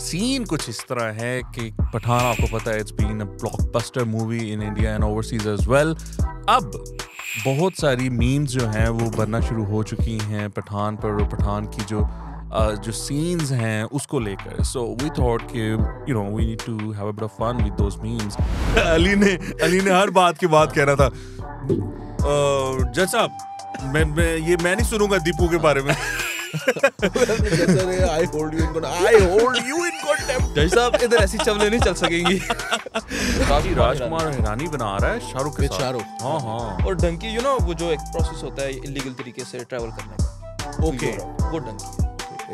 Scene कुछ इस तरह है कि पठान आपको पता है it's been a blockbuster movie in India and overseas as well अब बहुत सारी मीम्स जो हैं वो बनना शुरू हो चुकी हैं पठान पर और पठान की जो जो सीन्स हैं उसको लेकर सो वी थॉट कि you know we need to have a bit of fun with those memes Ali ने अली ने हर बात की बात कह रहा था जज साहब मैं, मैं ये मैं नहीं सुनूंगा दीपू के बारे में इधर ऐसी चवले नहीं चल सकेंगी काफी राजकुमार हिरानी बना रहा है शाहरुख के शाहरुख हाँ हाँ और डंकी यू नो वो जो एक प्रोसेस होता है इलीगल तरीके से ट्रैवल करने का ओके वो डंकी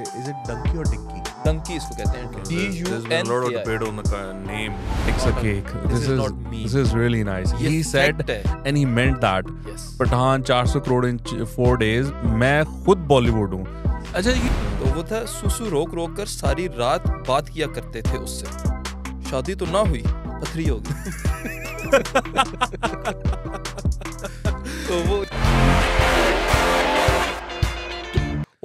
इज इट डंकी और डिक्की डंकी इसको कहते हैं D U N lot of debate on the name it's a cake this is this is really nice he said and he meant that Pathaan 400 crore in 4 days मैं खुद बॉलीवुड हूं अच्छा तो वो था सुसु रोक रोक कर सारी रात बात किया करते थे उससे शादी तो ना हुई पथरी हो गई तो वो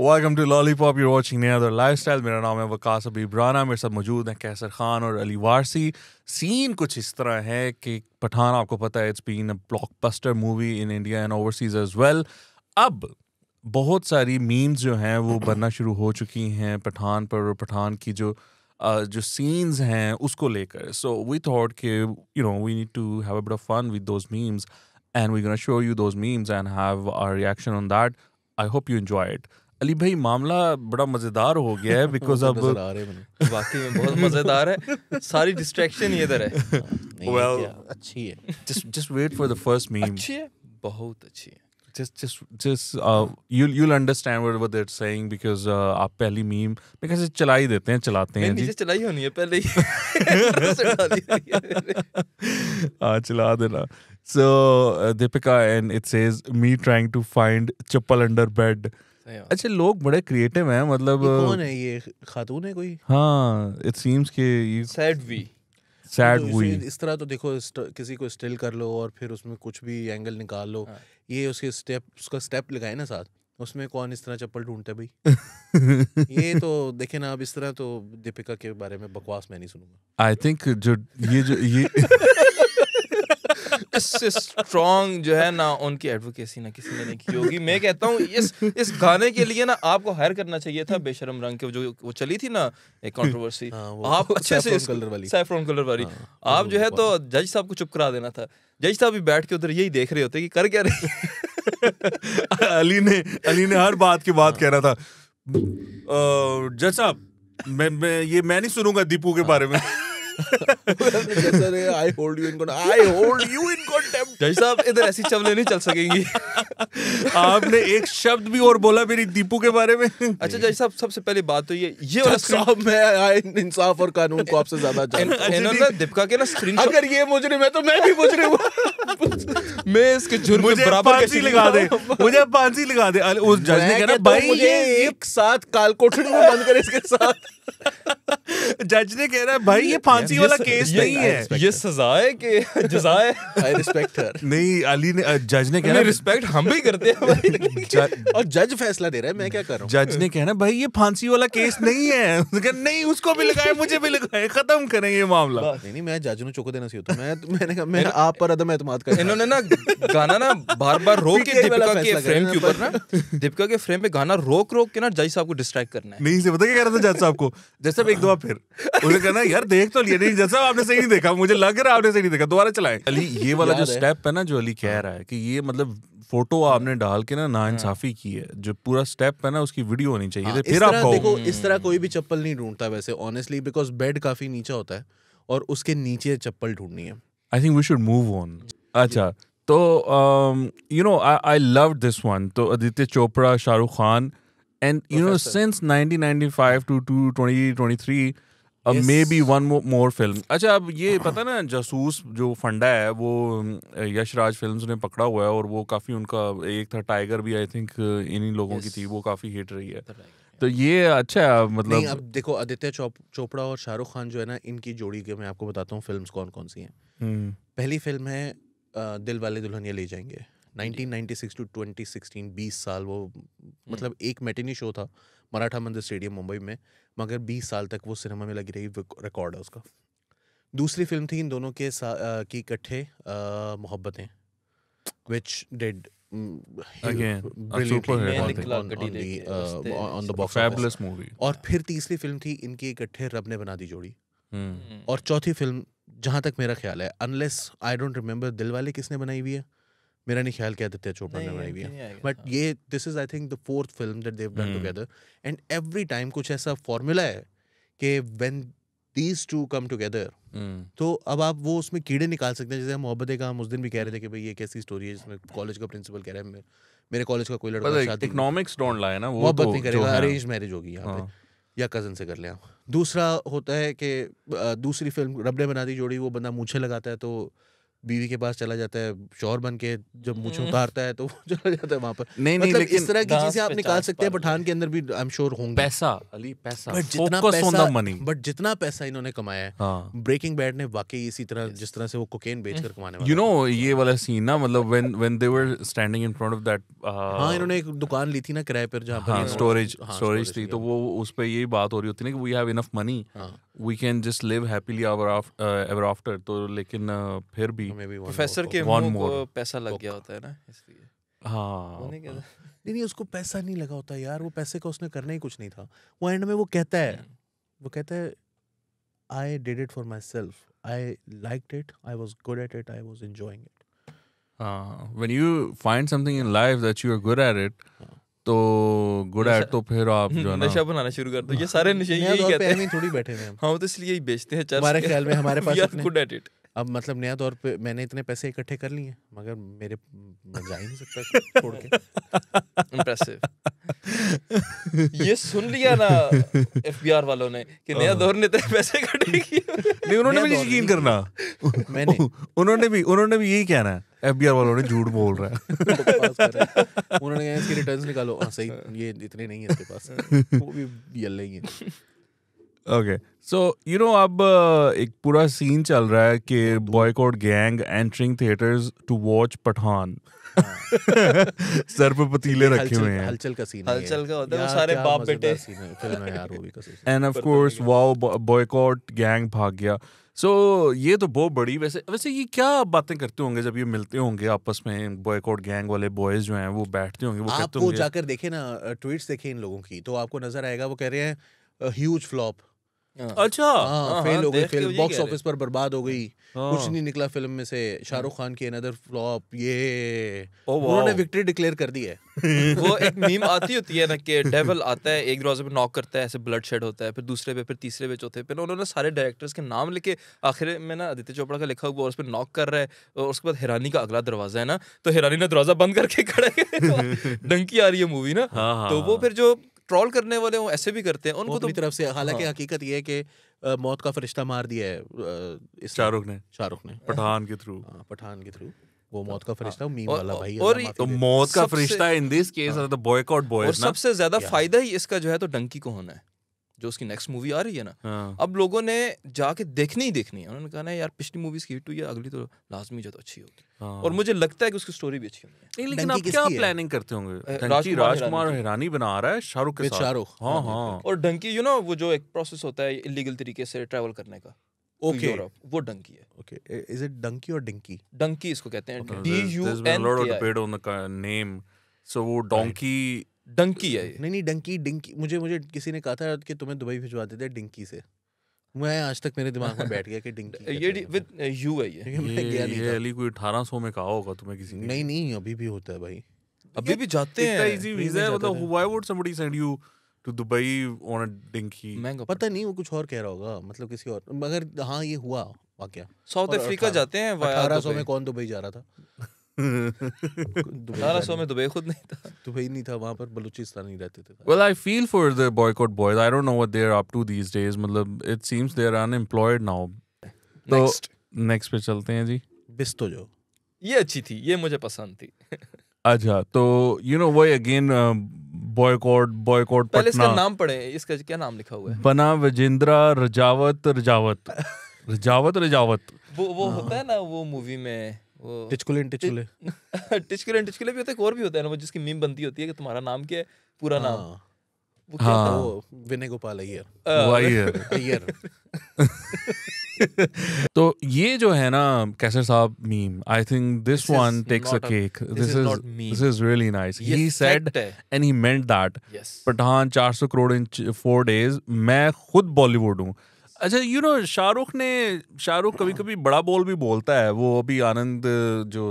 welcome to lollipop you're watching other lifestyle मेरा नाम है वकास अभी इब्राना मेरे साथ मौजूद हैं कैसर खान और अली वारसी सीन कुछ इस तरह है कि पठान आपको पता है it's been a blockbuster movie in India and overseas as well अब बहुत सारी मीम्स जो हैं वो बनना शुरू हो चुकी हैं पठान पर और पठान की जो uh, जो सीन्स हैं उसको लेकर सो वी थॉट के you know we need to have a bit of fun with those memes and we gonna show you those memes and have our reaction on that I hope you enjoy it Ali भाई मामला बड़ा मजेदार हो गया है because अब वाकई में बहुत मजेदार है सारी डिस्ट्रैक्शन ही इधर है वेल अच्छी है just just wait for the first meme अच्छी है बहुत अच्छी है just just just uh, you'll you'll understand what what they're saying because uh, आप पहली मीम मेरे ख्याल से चला ही hain. हैं चलाते हैं नीचे चलाई होनी है पहले ही हाँ चला देना so uh, Deepika and it says me trying to find chappal under bed अच्छा लोग बड़े क्रिएटिव हैं मतलब uh, कौन है ये खातून है कोई हाँ इट सीम्स कि ये सेड वी मतलब सैड हुई इस तरह तो देखो किसी को स्टिल कर लो और फिर उसमें कुछ भी एंगल निकाल लो हाँ। ये उसके स्टेप उसका स्टेप लगाए ना साथ उसमें कौन इस तरह चप्पल ढूंढते भाई ये तो देखे ना अब इस तरह तो दीपिका के बारे में बकवास मैं नहीं सुनूंगा आई थिंक जो ये जो ये इससे स्ट्रॉन्ग जो है ना उनकी एडवोकेसी ना किसी ने नहीं की होगी मैं कहता हूँ इस इस गाने के लिए ना आपको हायर करना चाहिए था बेशरम रंग के जो वो चली थी ना एक कॉन्ट्रोवर्सी हाँ, आप अच्छे से कलर वाली सैफ्रॉन कलर वाली हाँ, आप जो है तो जज साहब को चुप करा देना था जज साहब भी बैठ के उधर यही देख रहे होते कि कर क्या रहे अली ने अली ने हर बात की बात हाँ। कह रहा था जज साहब मैं मैं ये मैं नहीं सुनूंगा दीपू के बारे में I hold you in I hold you in साहब इधर ऐसी चवले नहीं चल सकेंगी आपने एक शब्द भी और बोला मेरी दीपू के बारे में अच्छा जज साहब सबसे पहले बात तो ये ये साहब मैं इंसाफ और कानून को आपसे ज्यादा जानता इन्होंने दीपिका के ना स्क्रीन अगर ये मुझे मैं तो मैं भी मुजरिम हूं मैं इसके जुर्म मुझे बराबर लगा दे मुझे फांसी लगा दे उस जज ने कहा भाई ये एक साथ काल कालकोठरी में बंद कर इसके साथ जज ने कह रहा है भाई ये फांसी सी वाला केस नहीं है ये सजा है कि जजा है आई रिस्पेक्ट हर नहीं अली ने जज uh, ने कहना रिस्पेक्ट हम भी करते हैं भाई और जज फैसला दे रहा है मैं क्या कर रहा हूं जज ने कहना भाई ये फांसी वाला केस नहीं है उसने नहीं उसको भी लगाए मुझे भी लगाए खत्म करें ये मामला नहीं नहीं मैं जज ने चोको देना सी चाहिए मैं मैंने कहा मैं आप पर अदम एतमाद कर इन्होंने ना गाना ना बार-बार रोक के दीपिका के फ्रेम के ऊपर ना दीपिका के फ्रेम पे गाना रोक रोक के ना जज साहब को डिस्ट्रैक्ट करना है नहीं से पता क्या कह रहा था जज साहब को जैसे एक दो बार फिर उन्होंने कहा ना यार देख तो लिए नहीं जैसा आपने सही नहीं देखा मुझे लग रहा है आपने सही नहीं देखा दोबारा चलाए अली ये वाला जो स्टेप है ना जो अली कह रहा है कि ये मतलब फोटो आपने डाल के ना नाइंसाफी की है जो पूरा स्टेप है ना उसकी वीडियो होनी चाहिए हाँ, फिर आप देखो इस हम्म, तरह कोई भी चप्पल नहीं ढूंढता वैसे ऑनेस्टली बिकॉज बेड काफी नीचा होता है और उसके नीचे चप्पल ढूंढनी है I think we should move on अच्छा तो you know I love this one तो Aditya Chopra Shahrukh Khan and you know since 1995 to 2023 अब maybe one more film अच्छा अब ये पता ना जासूस जो फंडा है वो यशराज फिल्म्स ने पकड़ा हुआ है और वो काफ़ी उनका एक था टाइगर भी आई थिंक इन्हीं लोगों yes. की थी वो काफ़ी हिट रही है तो ये अच्छा है मतलब नहीं अब देखो आदित्य चोपड़ा और शाहरुख खान जो है ना इनकी जोड़ी के मैं आपको बताता हूँ फिल्म कौन कौन सी हैं हम्म। पहली फिल्म है दिल वाले दुल्हनिया ले जाएंगे 1996 टू 2016 20 साल वो मतलब एक मेटिनी शो था मराठा मंदिर स्टेडियम मुंबई में मगर 20 साल तक वो सिनेमा में लगी रही रिकॉर्ड है उसका दूसरी फिल्म थी इन दोनों के आ, की इकट्ठे Mohabbatein which mm, uh, did और फिर तीसरी फिल्म थी इनकी इकट्ठे रब ने बना दी जोड़ी हम्म। और चौथी फिल्म जहाँ तक मेरा ख्याल है अनलेस आई डोंट रिमेम्बर दिल वाले किसने बनाई हुई है मेरा नहीं ख्याल क्या आदित्य चोपड़ा ने बनाई हुई है बट ये this is I think the fourth film that they've done together and every time कुछ ऐसा फॉर्मूला है कि when these two come together तो अब आप वो उसमें कीड़े निकाल सकते हैं जैसे हम मोहब्बत का हम उस दिन भी कह रहे थे कि भाई ये कैसी स्टोरी है जिसमें कॉलेज का प्रिंसिपल कह रहे हैं मेरे कॉलेज का कोई लड़का शादी इकोनॉमिक्स डोंट लाए ना वो मोहब्बत तो- नहीं करेगा अरेंज मैरिज होगी यहाँ पे हाँ। या कज़न से कर लिया दूसरा होता है कि दूसरी फिल्म रबड़े बना दी जोड़ी वो बंदा मूछे लगाता है तो बीवी के पास चला जाता है शोर बन के जब मुझे हम्म। उतारता है तो वो चला जाता है वहां पर नहीं मतलब नहीं, इस तरह की चीजें आप निकाल सकते हैं पठान के अंदर भी आई एम श्योर होंगे पैसा अली पैसा बट जितना पैसा मनी बट जितना पैसा इन्होंने कमाया है ब्रेकिंग हाँ। बैड ने वाकई इसी तरह जिस तरह से वो कोकेन बेचकर mm. कमाने यू नो ये वाला सीन ना मतलब when when they were standing in front of that हां इन्होंने एक दुकान ली थी ना किराए पर जहां पर स्टोरेज हाँ, स्टोरेज हाँ, थी तो वो उस पर यही बात हो रही होती ना कि we have enough money we can just live happily ever after तो लेकिन uh, फिर भी प्रोफेसर के मुंह को पैसा लग गया होता है ना इसलिए हाँ नहीं नहीं उसको पैसा नहीं लगा होता यार वो पैसे का उसने करना ही कुछ नहीं था वो एंड में वो कहता है hmm. वो कहता है I did it for myself I like it I was good at it I was enjoying it when you find something in life that you are good at it तो good eight तो फिर आप हम्म, जो ना नशा बनाना शुरू कर दो ये सारे नशे यही कहते हैं हम थोड़ी बैठे हैं हम हाँ, तो इसलिए ही बेचते हैं हमारे ख्याल में हमारे पास इतने गुड एट इट अब मतलब नया दौर पे मैंने इतने पैसे इकट्ठे कर लिए मगर मेरे मैं जा ही नहीं सकता छोड़ के इंप्रेसिव ये सुन लिया ना एफबीआर वालों ने कि नया हाँ। दौर ने इतने पैसे इकट्ठे किए नहीं उन्होंने भी यकीन करना मैंने उन्होंने भी उन्होंने भी यही कहना है एफबीआर वालों ने झूठ बोल रहा है उन्होंने कहा इसके रिटर्न्स निकालो हां सही ये इतने नहीं है इसके पास वो भी यल नहीं है ओके सो यू नो अब uh, एक पूरा सीन चल रहा है कि boycott gang entering theatres to watch Pathaan सर पे पतीले रखे हुए हैं हलचल का सीन हलचल का होता है वो सारे बाप बेटे सीन है फिल्म है यार वो भी का scene and of course wow boycott gang भाग गया सो so, ये तो बहुत बड़ी वैसे वैसे ये क्या बातें करते होंगे जब ये मिलते होंगे आपस में बॉयकॉट गैंग वाले बॉयज जो हैं वो बैठते होंगे वो आप वो जाकर देखे ना ट्वीट्स देखे इन लोगों की तो आपको नजर आएगा वो कह रहे हैं ह्यूज फ्लॉप हाँ। अच्छा हाँ फेल हाँ, हो गई फिल्म बॉक्स ऑफिस पर बर्बाद हो गई हाँ। कुछ नहीं निकला फिल्म में से शाहरुख खान की अनदर फ्लॉप ये oh, उन्होंने विक्ट्री डिक्लेयर कर दी है वो एक मीम आती होती है ना कि डेवल आता है एक दरवाजे पे नॉक करता है ऐसे ब्लड शेड होता है फिर दूसरे पे फिर तीसरे पे चौथे पे उन्होंने सारे डायरेक्टर्स के नाम लिखे आखिर में ना आदित्य चोपड़ा का लिखा हुआ और उस पर नॉक कर रहा है और उसके बाद हैरानी का अगला दरवाजा है ना तो हैरानी ने दरवाजा बंद करके खड़े डंकी आ रही है मूवी ना तो वो फिर जो ट्रॉल करने वाले वो ऐसे भी करते हैं उनको तो तरफ से हालांकि हाँ। हकीकत ये है कि मौत का फरिश्ता मार दिया है शाहरुख ने शाहरुख ने पठान के थ्रू हाँ, पठान के थ्रू वो मौत का फरिश्ता मीम वाला भाई और तो मौत का फरिश्ता in this case the boycott boys और सबसे ज्यादा फायदा ही इसका जो है तो डंकी को होना है जो उसकी नेक्स्ट मूवी आ रही है ना हाँ। अब लोगों ने जाके देखनी ही देखनी है उन्होंने कहा ना यार पिछली मूवीज की हिट हुई है अगली तो लाजमी जो तो अच्छी होगी हाँ। और मुझे लगता है कि उसकी स्टोरी भी अच्छी होगी लेकिन आप क्या प्लानिंग करते होंगे राजकुमार हिरानी बना रहा है शाहरुख के साथ शाहरुख हाँ हाँ, हाँ। और डंकी यू नो वो जो एक प्रोसेस होता है इलीगल तरीके से ट्रैवल करने का ओके तो वो डंकी है ओके इज इट डंकी और डिंकी डंकी इसको कहते हैं D U N the on name so वो डोंकी डंकी है नहीं नहीं डंकी डिंकी मुझे मुझे किसी ने कहा था कि तुम्हें दुबई भिजवा देते डिंकी से मैं आज तक मेरे दिमाग में बैठ गया कि डिंकी ये विद मतलब। यू है ये मैं गया नहीं ये अली कोई 1800 में कहा होगा तुम्हें किसी ने नहीं नहीं अभी भी होता है भाई अभी भी जाते हैं इतना इजी वीजा है मतलब why would somebody send you to Dubai on a Dunki पता नहीं वो कुछ और कह रहा होगा मतलब किसी और मगर हाँ ये हुआ वाकया साउथ अफ्रीका जाते हैं 1800 में कौन दुबई जा रहा था सारा शो में दुबई खुद नहीं था दुबई नहीं था वहां पर रहते थे well I feel for the boycott boys I don't know what they are up to these days मतलब it seems they are unemployed now next पे चलते हैं जी बिस्तो जो ये अच्छी थी ये मुझे पसंद थी अच्छा तो यू नो वही अगेन बॉयकॉट बॉयकॉट इसका नाम पढ़े इसका क्या नाम लिखा हुआ है बना विजेंद्रा रजावत रजावत रजावत रजावत वो वो हाँ। होता है ना वो मूवी में टिचकुले टिचकुले टिचकुले टिचकुले भी होते हैं और भी ना वो जिसकी मीम बनती होती है कि तुम्हारा नाम क्या है पूरा हाँ। नाम वो क्या हाँ। वो विनय गोपाल अय्यर अय्यर अय्यर तो ये जो है ना कैसर साहब मीम I think this one takes a cake this is this is really nice he said and he meant that Pathaan 400 crore in 4 days मैं खुद बॉलीवुड हूँ अच्छा यू नो शाहरुख ने शाहरुख कभी कभी बड़ा बोल भी बोलता है वो अभी आनंद जो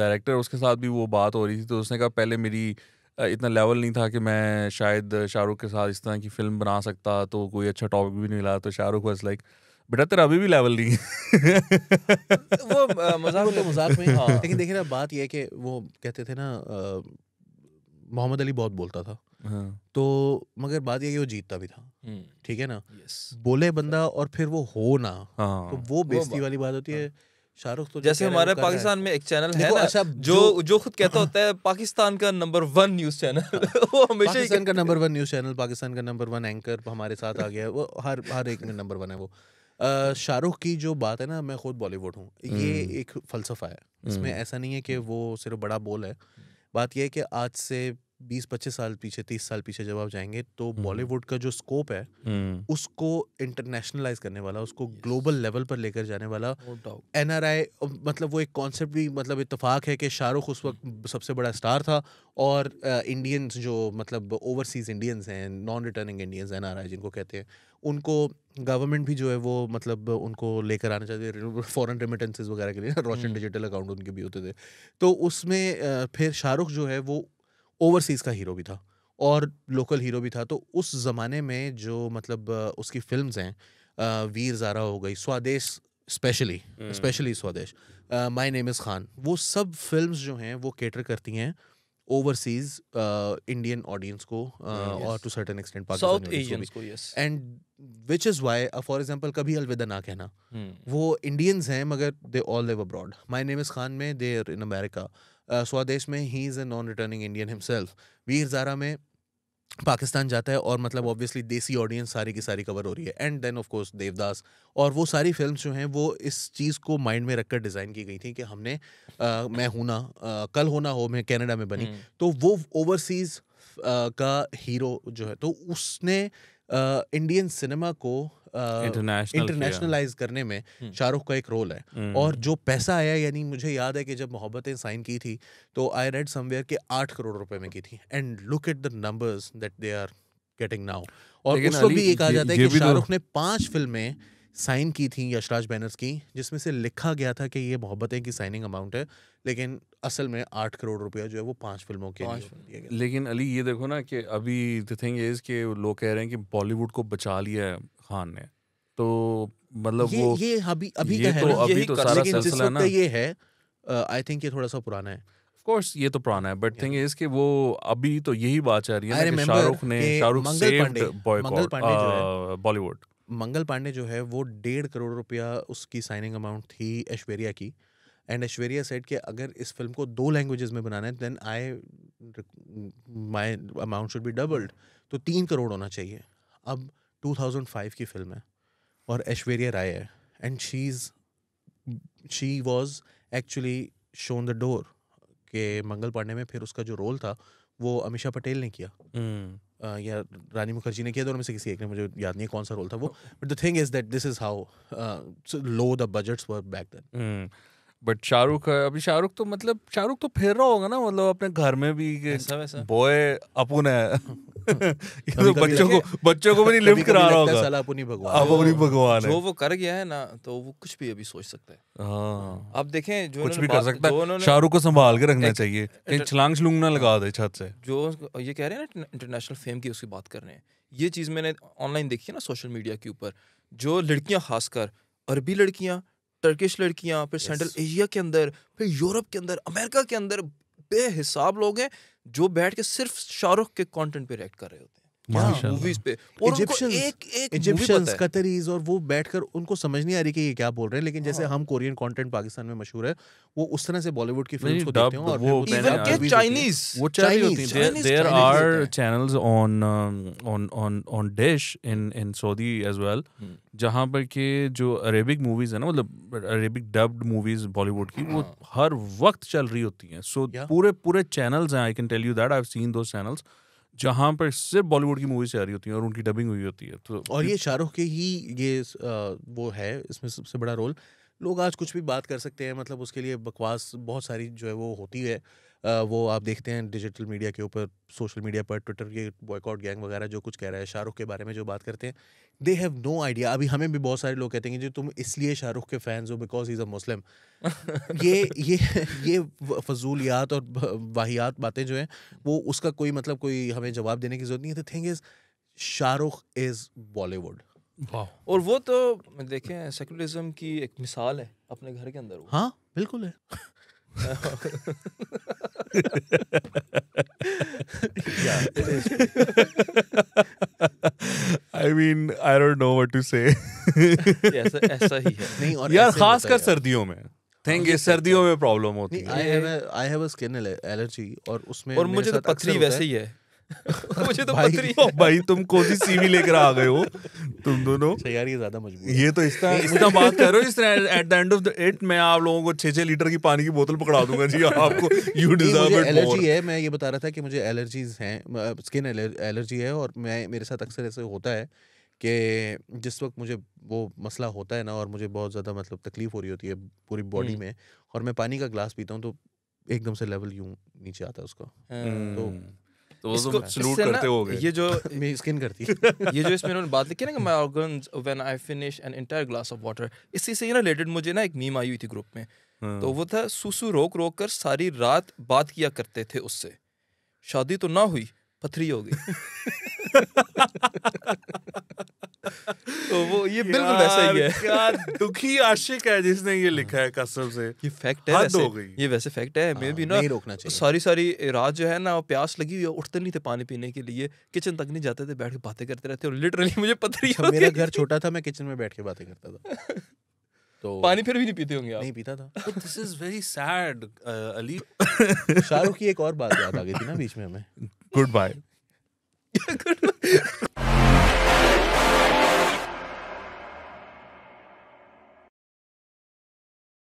डायरेक्टर उसके साथ भी वो बात हो रही थी तो उसने कहा पहले मेरी इतना लेवल नहीं था कि मैं शायद शाहरुख के साथ इस तरह की फिल्म बना सकता तो कोई अच्छा टॉपिक भी नहीं मिला तो शाहरुख वॉज लाइक बेटा तेरा अभी भी लेवल नहीं वो मजाक तो मजाक में हाँ। लेकिन देखिए ना बात यह है कि वो कहते थे ना मोहम्मद अली बहुत बोलता था हाँ। तो मगर बात यह कि वो जीतता भी था हम्म। ठीक है ना बोले बंदा और फिर वो हो ना हाँ। तो वो बेस्ती वाली बात होती है हाँ। शाहरुख तो जैसे हमारे पाकिस्तान में एक चैनल है ना अच्छा, जो जो खुद कहता होता है पाकिस्तान का नंबर वन न्यूज चैनल वो हमेशा पाकिस्तान का number one news channel Pakistan का नंबर वन एंकर हमारे साथ आ गया है वो हर हर एक में नंबर वन है वो शाहरुख की जो बात है ना मैं खुद बॉलीवुड हूँ ये हम्म। एक फलसफा है इसमें हम्म। ऐसा नहीं है कि वो सिर्फ बड़ा बोल है बात यह है कि आज से बीस पच्चीस साल पीछे तीस साल पीछे जब आप जाएंगे तो हम्म। बॉलीवुड का जो स्कोप है हम्म। उसको इंटरनेशनलाइज करने वाला उसको ग्लोबल लेवल पर लेकर जाने वाला एन मतलब वो एक कॉन्सेप्ट भी मतलब इतफाक है कि शाहरुख उस वक्त सबसे बड़ा स्टार था और इंडियंस जो मतलब ओवरसीज इंडियंस हैं non returning Indians N R I जिनको कहते हैं उनको गवर्नमेंट भी जो है वो मतलब उनको लेकर आना चाहिए फॉरेन रेमिटेंसेज वगैरह के लिए रोशन डिजिटल अकाउंट उनके भी होते थे तो उसमें फिर शाहरुख जो है वो ओवरसीज़ का हीरो भी था और लोकल हीरो भी था तो उस ज़माने में जो मतलब उसकी फिल्म हैं वीर ज़ारा हो गई Swades specially hmm. Specially Swades my name is Khan वो सब फिल्म्स जो हैं वो केटर करती हैं ओवरसीज इंडियन ऑडियंस को हाँ, और to certain extent South Asians को yes and which is why for example Kabhi Alvida Naa Kehna हम्म। वो इंडियंस हैं मगर they all live abroad my name is Khan में they are in America Swades में he is a non returning Indian himself Veer Zaara में पाकिस्तान जाता है और मतलब ऑब्वियसली देसी ऑडियंस सारी की सारी कवर हो रही है and then of course Devdas और वो सारी फिल्म्स जो हैं वो इस चीज़ को माइंड में रखकर डिज़ाइन की गई थी कि हमने आ, मैं हूं ना आ, कल होना हो मैं कनाडा में बनी हम्म। तो वो ओवरसीज़ का हीरो जो है तो उसने इंडियन सिनेमा को इंटरनेशनलाइज करने में हम्म। शाहरुख का एक रोल है हम्म। और जो पैसा आया यानी मुझे याद है कि जब मोहब्बतें साइन की थी तो आई रेड समवेयर के आठ करोड़ रुपए में की थी and look at the numbers that they are getting now और उसको भी ये कहा जाता है कि तो- शाहरुख ने पांच फिल्में साइन की थी यशराज बैनर्स की जिसमें से लिखा गया था कि ये मोहब्बतें की साइनिंग अमाउंट है लेकिन असल में आठ करोड़ रुपया जो है वो पांच फिल्मों के पांच लिए लेकिन अली ये देखो ना कि अभी द थिंग इज के लोग कह रहे हैं कि बॉलीवुड को बचा लिया है खान ने तो मतलब ये, वो ये अभी अभी ये तो, अभी तो सारा सिलसिला ना ये है आई थिंक ये थोड़ा सा पुराना है कोर्स ये तो पुराना है बट थिंग इज कि वो अभी तो यही बात चल रही है शाहरुख ने Shahrukh saved boycott Bollywood Mangal Pandey जो है वो डेढ़ करोड़ रुपया उसकी साइनिंग अमाउंट थी ऐश्वर्या की एंड ऐश्वर्या सेट कि अगर इस फिल्म को दो लैंग्वेजेस में बनाना है then I my amount should be doubled तो तीन करोड़ होना चाहिए अब 2005 की फिल्म है और ऐश्वर्या राय है and she is she was actually shown the door के मंगल पांडे में फिर उसका जो रोल था वो अमीषा पटेल ने किया mm. uh, या रानी मुखर्जी ने किया दोनों में से किसी एक ने मुझे याद नहीं कौन सा रोल था वो but the thing is that this is how low the budgets were back then but Shahrukh अभी शाहरुख तो मतलब शाहरुख तो फिर रहा होगा ना मतलब अपने घर में भी बॉय अपुन है तो बच्चों को बच्चों को भी नहीं लिफ्ट करा रहा होगा साला अपुन ही भगवान अपुन ही भगवान है जो वो कर गया है ना तो वो कुछ भी अभी सोच सकता है हां आप देखें जो कुछ भी कर सकता है शाहरुख को संभाल के रखना चाहिए कहीं छलांग छलूंग ना लगा दे छत से जो ये कह रहे हैं ना इंटरनेशनल फेम की उसकी बात कर रहे हैं ये चीज मैंने ऑनलाइन देखी है ना सोशल मीडिया के ऊपर जो लड़कियां खासकर अरबी लड़कियां टर्किश लड़कियां फिर सेंट्रल एशिया के अंदर फिर यूरोप के अंदर अमेरिका के अंदर बेहिसाब लोग हैं जो बैठ के सिर्फ शाहरुख के कंटेंट पे रिएक्ट कर रहे होते हैं और वो बैठकर उनको समझ नहीं आ रही कि ये क्या बोल रहे हैं लेकिन जैसे हाँ। हम कोरियन कंटेंट पाकिस्तान में मशहूर है वो उस तरह से बॉलीवुड की फिल्म्स को देखते हैं और वो चाइनीज वो Chinese there are channels on on on on dish in in Saudi as well पर के जो अरेबिक मूवीज है ना मतलब अरेबिक डब्ड मूवीज बॉलीवुड की वो हाँ। हर वक्त चल रही होती हैं सो पूरे पूरे चैनल्स हैं I can tell you that I have seen दो चैनल्स जहाँ पर सिर्फ बॉलीवुड की मूवीज आ रही होती हैं और उनकी डबिंग हुई होती है तो और ये शाहरुख के ही ये वो है इसमें सबसे बड़ा रोल लोग आज कुछ भी बात कर सकते हैं मतलब उसके लिए बकवास बहुत सारी जो है वो होती है वो आप देखते हैं डिजिटल मीडिया के ऊपर सोशल मीडिया पर ट्विटर के बॉयकॉट गैंग वगैरह जो कुछ कह रहा है शाहरुख के बारे में जो बात करते हैं दे हैव नो आइडिया अभी हमें भी बहुत सारे लोग कहते हैं कि जो तुम इसलिए शाहरुख के फैंस हो बिकॉज इज़ अ मुस्लिम ये ये ये फजूलियात और वाहियात बातें जो हैं वो उसका कोई मतलब कोई हमें जवाब देने की जरूरत नहीं है thing is Shahrukh is Bollywood और वो तो देखें सेकुलरिज्म की एक मिसाल है अपने घर के अंदर हाँ बिल्कुल है I mean I don't know what to say ऐसा ही है नहीं और यार खासकर सर्दियों में थिंग हाँ, इज सर्दियों में प्रॉब्लम होती है I have I have a skin allergy और उसमें और मुझे तो पथरी वैसे ही है मुझे तो भाई, पत्री है भाई तुम कौन सी सीवी लेकर आ गए हो तुम दोनों अच्छा यार ये ज्यादा मजबूत ये तो इस तरह इस तरह बात कर रहे हो इस तरह at the end of the it मैं आप लोगों को 6 6 लीटर की पानी की बोतल पकड़ा दूंगा जी आपको यू डिजर्व इट एलर्जी है मैं ये बता रहा था कि मुझे एलर्जीज हैं स्किन एलर्जी है और मैं मेरे साथ अक्सर ऐसे होता है कि जिस वक्त मुझे वो मसला होता है ना और मुझे बहुत ज़्यादा मतलब तकलीफ़ हो रही होती है पूरी बॉडी हम्म। में और मैं पानी का ग्लास पीता हूँ तो एकदम से लेवल यूँ नीचे आता है उसका हम्म। तो तो वो सलूट करते ये जो स्किन करती ये जो इसमें उन्होंने बात लिखी ना कि my organs when I finish an entire glass of water इसी से रिलेटेड मुझे ना एक मीम आई हुई थी ग्रुप में हाँ। तो वो था सुसु रोक रोक कर सारी रात बात किया करते थे उससे शादी तो ना हुई पथरी हो गई तो वो ये बिल्कुल वैसा ही है क्या दुखी आशिक है जिसने ये लिखा है कसम से ये फैक्ट है वैसे, हो गई ये वैसे फैक्ट है मैं भी हाँ, ना नहीं रोकना चाहिए सारी सारी रात जो है ना वो प्यास लगी हुई है उठते नहीं थे पानी पीने के लिए किचन तक नहीं जाते थे बैठ के बातें करते रहते और लिटरली मुझे पता नहीं अच्छा, मेरा घर छोटा था मैं किचन में बैठ के बातें करता था तो पानी फिर भी नहीं पीते होंगे आप नहीं पीता था this is very sad Ali Shahrukh की एक और बात याद आ गई थी ना बीच में हमें गुड बाय गुड बाय